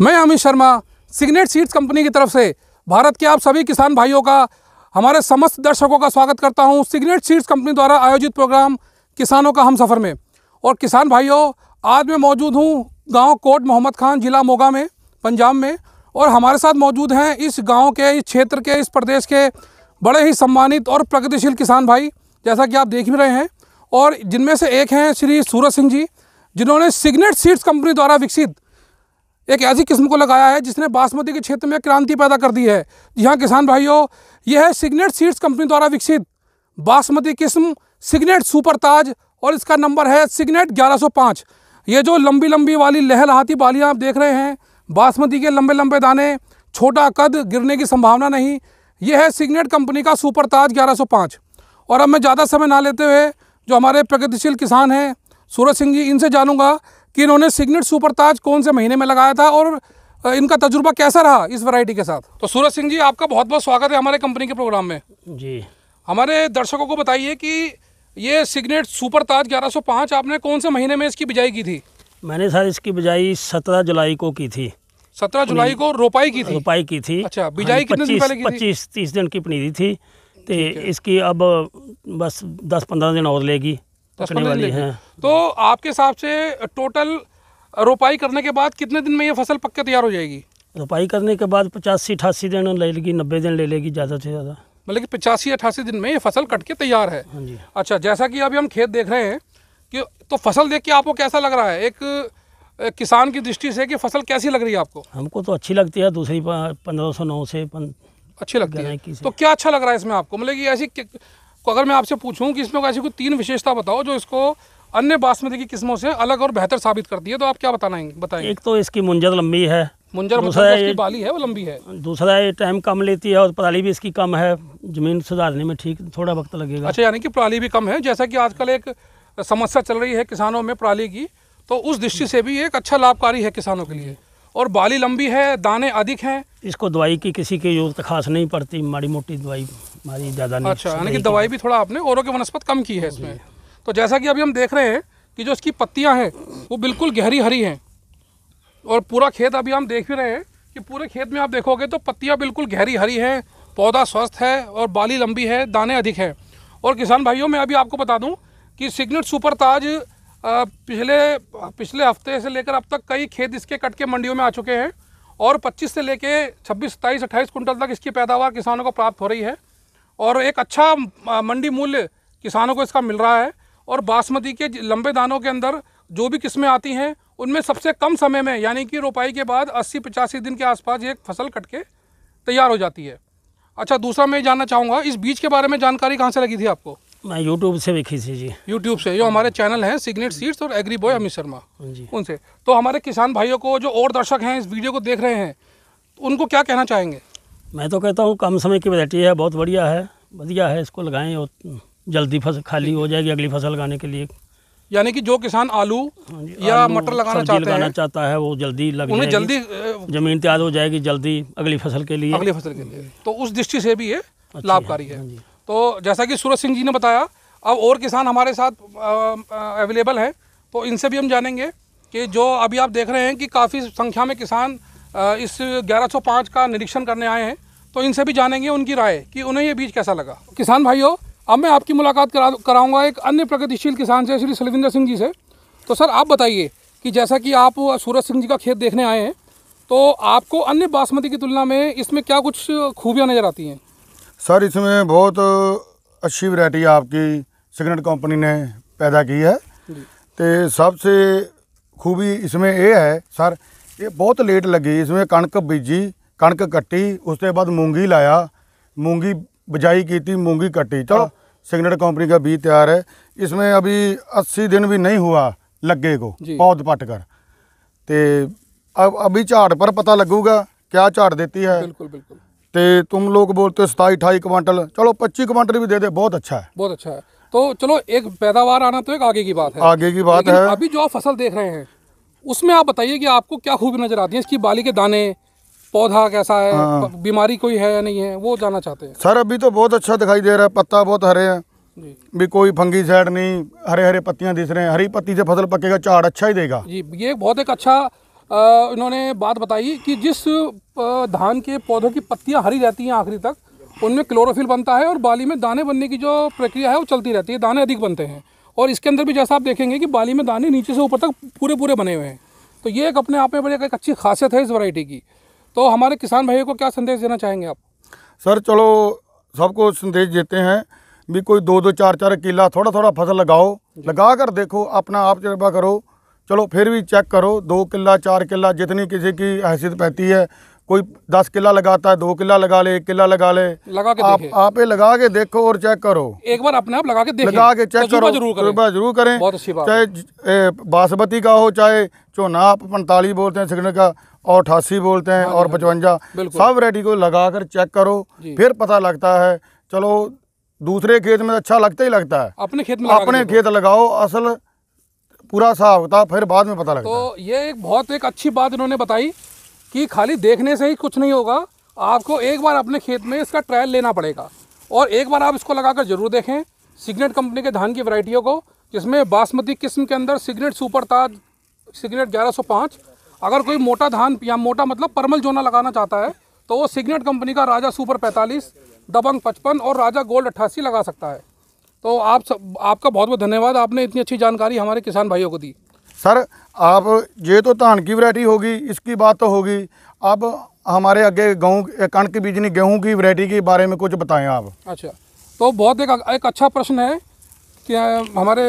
मैं Amit Sharma Signet seeds company की तरफ से भारत के आप सभी किसान भाइयों का हमारे समस्त दर्शकों का स्वागत करता हूँ सिग्नेट सीड्स कंपनी द्वारा आयोजित प्रोग्राम किसानों का हम सफ़र में और किसान भाइयों आज मैं मौजूद हूँ गांव कोट मोहम्मद खान ज़िला मोगा में पंजाब में और हमारे साथ मौजूद हैं इस गाँव के इस क्षेत्र के इस प्रदेश के बड़े ही सम्मानित और प्रगतिशील किसान भाई जैसा कि आप देख भी रहे हैं और जिनमें से एक हैं श्री सूरज सिंह जी जिन्होंने सिग्नेट सीड्स कंपनी द्वारा विकसित एक ऐसी किस्म को लगाया है जिसने बासमती के क्षेत्र में क्रांति पैदा कर दी है यहाँ किसान भाइयों यह है सिग्नेट सीड्स कंपनी द्वारा विकसित बासमती किस्म सिग्नेट सुपर ताज और इसका नंबर है सिग्नेट 1105 ये जो लंबी लंबी वाली लहलहाती बालियाँ आप देख रहे हैं बासमती के लंबे लंबे दाने छोटा कद गिरने की संभावना नहीं यह है सिग्नेट कंपनी का सुपर ताज ग्यारह और अब मैं ज़्यादा समय ना लेते हुए जो हमारे प्रगतिशील किसान हैं सूरज सिंह जी इनसे जानूंगा कि इन्होंने सिग्नेट सुपर ताज कौन से महीने में लगाया था और इनका तजुर्बा कैसा रहा इस वैरायटी के साथ तो सूरज सिंह जी आपका बहुत बहुत स्वागत है हमारे कंपनी के प्रोग्राम में जी हमारे दर्शकों को बताइए कि ये सिग्नेट सुपर ताज 1105 आपने कौन से महीने में इसकी बिजाई की थी मैंने सर इसकी बिजाई सत्रह जुलाई को की थी सत्रह जुलाई को रोपाई की थी रोपाई की थी अच्छा हाँ, बिजाई कितने दिन पहले की पच्चीस तीस दिन की पनीरी थी तो इसकी अब बस दस पंद्रह दिन और लेगी पंद्रह दिन है तो आपके हिसाब से टोटल रोपाई करने के बाद कितने दिन में ये फसल पक्के तैयार हो जाएगी रोपाई करने के बाद पचासी अठासी दिन ले लेगी नब्बे दिन ले लेगी ज़्यादा से ज़्यादा मतलब कि पचासी अठासी दिन में ये फसल कट के तैयार है हाँ जी अच्छा जैसा कि अभी हम खेत देख रहे हैं कि तो फसल देख के आपको कैसा लग रहा है एक किसान की दृष्टि से कि फसल कैसी लग रही है आपको हमको तो अच्छी लगती है दूसरी पंद्रह सौ नौ से पन... अच्छी लगती है तो क्या अच्छा लग रहा है इसमें आपको मतलब कि ऐसी को तो अगर मैं आपसे पूछूं कि इसमें ऐसी कोई तीन विशेषता बताओ जो इसको अन्य बासमती की किस्मों से अलग और बेहतर साबित करती है तो आप क्या बताना बताएंगे एक तो इसकी मुंजर लंबी है मुंजर मतलब दूसरा इसकी बाली है वो लंबी है दूसरा ये टाइम कम लेती है और पराली भी इसकी कम है ज़मीन सुधारने में ठीक थोड़ा वक्त लगेगा अच्छा यानी कि पराली भी कम है जैसा कि आजकल एक समस्या चल रही है किसानों में पराली की तो उस दृष्टि से भी एक अच्छा लाभकारी है किसानों के लिए और बाली लंबी है दाने अधिक हैं इसको दवाई की किसी के यूज़ खास नहीं पड़ती माड़ी मोटी दवाई हमारी ज़्यादा नहीं अच्छा यानी कि तो दवाई भी थोड़ा आपने औरों की वनस्पत कम की है इसमें तो जैसा कि अभी हम देख रहे हैं कि जो इसकी पत्तियाँ हैं वो बिल्कुल गहरी हरी हैं और पूरा खेत अभी हम देख भी रहे हैं कि पूरे खेत में आप देखोगे तो पत्तियाँ बिल्कुल गहरी हरी हैं पौधा स्वस्थ है और बाली लंबी है दाने अधिक हैं और किसान भाइयों मैं अभी आपको बता दूँ कि सिग्नेट सुपर ताज पिछले पिछले हफ्ते से लेकर अब तक कई खेत इसके कट के मंडियों में आ चुके हैं और 25 से लेके 26, 27, 28 कुंटल तक इसकी पैदावार किसानों को प्राप्त हो रही है और एक अच्छा मंडी मूल्य किसानों को इसका मिल रहा है और बासमती के लंबे दानों के अंदर जो भी किस्में आती हैं उनमें सबसे कम समय में यानी कि रोपाई के बाद 80 पचासी दिन के आसपास ये फसल कट के तैयार हो जाती है अच्छा दूसरा मैं जानना चाहूँगा इस बीज के बारे में जानकारी कहाँ से लगी थी आपको मैं यूट्यूब से देखी थी जी यूट्यूब से जो हमारे चैनल हैं सिग्नेट सीड्स और एग्री बॉय अमित शर्मा उनसे तो हमारे किसान भाइयों को जो और दर्शक हैं इस वीडियो को देख रहे हैं उनको क्या कहना चाहेंगे मैं तो कहता हूँ कम समय की वैरायटी है बहुत बढ़िया है बढ़िया है इसको लगाएं और जल्दी फसल खाली हो जाएगी अगली फसल लगाने के लिए यानी कि जो किसान आलू हाँ या मटर लगाना चाहते लगाना चाहता है वो जल्दी लग उन्हें जल्दी जमीन तैयार हो जाएगी जल्दी अगली फसल के लिए अगली फसल के लिए तो उस दृष्टि से भी ये अच्छा लाभकारी है हाँ तो जैसा कि सूरज सिंह जी ने बताया अब और किसान हमारे साथ अवेलेबल हैं तो इनसे भी हम जानेंगे कि जो अभी आप देख रहे हैं कि काफ़ी संख्या में किसान इस 1105 का निरीक्षण करने आए हैं तो इनसे भी जानेंगे उनकी राय कि उन्हें ये बीज कैसा लगा किसान भाइयों अब मैं आपकी मुलाकात करा कराऊंगा एक अन्य प्रगतिशील किसान से श्री सलविंदर सिंह जी से तो सर आप बताइए कि जैसा कि आप सूरज सिंह जी का खेत देखने आए हैं तो आपको अन्य बासमती की तुलना में इसमें क्या कुछ खूबियाँ नज़र आती हैं सर इसमें बहुत अच्छी वरायटी आपकी सिग्नेट कंपनी ने पैदा की है तो सबसे खूबी इसमें यह है सर ये बहुत लेट लगी इसमें कणक बीजी कणक कट्टी उसके बाद ਬਾਅਦ मूंगी ਲਾਇਆ मूंगी बिजाई की थी मूंगी कट्टी चलो सिग्नेट कंपनी का बीज तैयार है इसमें अभी अस्सी दिन भी नहीं हुआ लगे को पौध पट कर ते अब अभी झाड़ पर पता लगूगा क्या झाड़ देती है बिल्कुल बिल्कुल ते तुम लोग बोलते सताई अठाई क्वांटल चलो पच्चीस क्वांटल भी दे दे बहुत अच्छा है बहुत अच्छा है तो चलो एक पैदावार आना तो एक आगे की बात है आगे की बात है अभी जो आप फसल देख रहे हैं उसमें आप बताइए कि आपको क्या खूबी नजर आती है इसकी बाली के दाने पौधा कैसा है हाँ। बीमारी कोई है या नहीं है वो जाना चाहते हैं सर अभी तो बहुत अच्छा दिखाई दे रहा है पत्ता बहुत हरे है भी कोई फंगी साइड नहीं हरे हरे पत्तियां दिख रहे हैं हरी पत्ती से फसल पकेगा चाड़ अच्छा ही देगा जी ये बहुत एक अच्छा इन्होंने बात बताई कि जिस धान के पौधों की पत्तियाँ हरी रहती हैं आखिरी तक उनमें क्लोरोफिल बनता है और बाली में दाने बनने की जो प्रक्रिया है वो चलती रहती है दाने अधिक बनते हैं और इसके अंदर भी जैसा आप देखेंगे कि बाली में दाने नीचे से ऊपर तक पूरे पूरे बने हुए हैं तो ये एक अपने आप में बड़ी एक अच्छी खासियत है इस वैरायटी की तो हमारे किसान भाइयों को क्या संदेश देना चाहेंगे आप सर चलो सबको संदेश देते हैं भी कोई दो दो चार चार किला थोड़ा थोड़ा फसल लगाओ लगा कर देखो अपना आप तजर्बा करो चलो फिर भी चेक करो दो किला चार किला जितनी किसी की हैसियत पैती है कोई दस किला लगाता है दो किला लगा ले एक किला लगा ले लगा के आप आप लगा के देखो और चेक करो एक बार अपने आप लगा के देखें लगा के चेक करो करें। जरूर करें बहुत अच्छी बात चाहे बासमती का हो चाहे चोना आप पैंतालीस बोलते हैं सिग्नल का और अठासी बोलते हैं हाँ और हाँ पचवंजा सब वरायटी को लगा कर चेक करो फिर पता लगता है चलो दूसरे खेत में अच्छा लगता ही लगता है अपने खेत में अपने खेत लगाओ असल पूरा साफ होता फिर बाद में पता लगता तो ये एक बहुत एक अच्छी बात इन्होंने बताई कि खाली देखने से ही कुछ नहीं होगा आपको एक बार अपने खेत में इसका ट्रायल लेना पड़ेगा और एक बार आप इसको लगाकर ज़रूर देखें सिग्नेट कंपनी के धान की वैरायटियों को जिसमें बासमती किस्म के अंदर सिग्नेट सुपर ताज सिग्नेट 1105 अगर कोई मोटा धान या मोटा मतलब परमल जोना लगाना चाहता है तो वो सिग्नेट कंपनी का राजा सुपर 45 दबंग 55 और राजा गोल्ड अट्ठासी लगा सकता है तो आप सब आपका बहुत बहुत धन्यवाद आपने इतनी अच्छी जानकारी हमारे किसान भाइयों को दी सर आप ये तो धान की वरायटी होगी इसकी बात तो होगी अब हमारे आगे गेहूँ कणक बीजनी गेहूँ की वरायटी के बारे में कुछ बताएं आप अच्छा तो बहुत एक, एक अच्छा प्रश्न है कि हमारे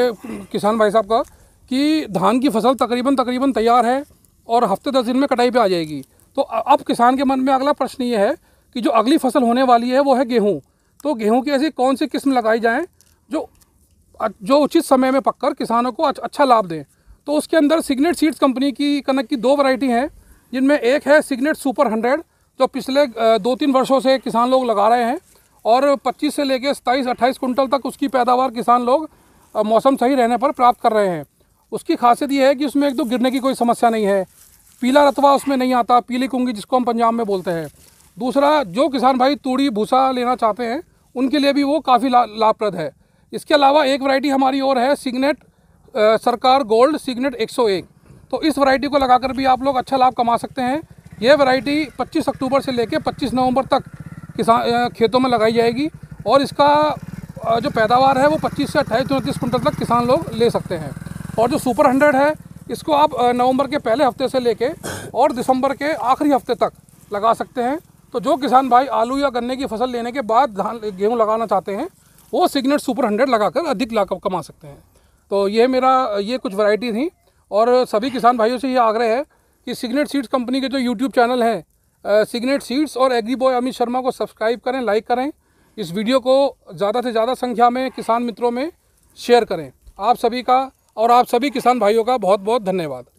किसान भाई साहब का कि धान की फसल तकरीबन तकरीबन तैयार है और हफ्ते दस दिन में कटाई पे आ जाएगी तो अब किसान के मन में अगला प्रश्न ये है कि जो अगली फसल होने वाली है वो है गेहूँ तो गेहूँ की ऐसी कौन सी किस्म लगाई जाएँ जो जो उचित समय में पककर किसानों को अच्छा लाभ दें तो उसके अंदर सिग्नेट सीड्स कंपनी की कनक की दो वैरायटी हैं जिनमें एक है सिग्नेट सुपर हंड्रेड जो पिछले दो तीन वर्षों से किसान लोग लगा रहे हैं और 25 से लेकर सताईस अट्ठाईस कुंटल तक उसकी पैदावार किसान लोग मौसम सही रहने पर प्राप्त कर रहे हैं उसकी खासियत ये है कि उसमें एक दो तो गिरने की कोई समस्या नहीं है पीला रतवा उसमें नहीं आता पीली कुंगी जिसको हम पंजाब में बोलते हैं दूसरा जो किसान भाई तूड़ी भूसा लेना चाहते हैं उनके लिए भी वो काफ़ी ला, लाभप्रद है इसके अलावा एक वैरायटी हमारी और है सिग्नेट सरकार गोल्ड सिग्नेट 101 तो इस वैरायटी को लगाकर भी आप लोग अच्छा लाभ कमा सकते हैं ये वैरायटी 25 अक्टूबर से लेकर 25 नवंबर तक किसान खेतों में लगाई जाएगी और इसका जो पैदावार है वो 25 से अट्ठाईस चौंतीस कुंटल तक किसान लोग ले सकते हैं और जो सुपर हंड्रेड है इसको आप नवंबर के पहले हफ्ते से ले और दिसंबर के आखिरी हफ्ते तक लगा सकते हैं तो जो किसान भाई आलू या गन्ने की फसल लेने के बाद धान गेहूँ लगाना चाहते हैं वो सिग्नेट सुपर हंड्रेड लगाकर अधिक लाभ कमा सकते हैं तो ये मेरा ये कुछ वैरायटी थी और सभी किसान भाइयों से ये आग्रह है कि सिग्नेट सीड्स कंपनी के जो यूट्यूब चैनल हैं सिग्नेट सीड्स और एग्री बॉय अमित शर्मा को सब्सक्राइब करें लाइक करें इस वीडियो को ज़्यादा से ज़्यादा संख्या में किसान मित्रों में शेयर करें आप सभी का और आप सभी किसान भाइयों का बहुत बहुत धन्यवाद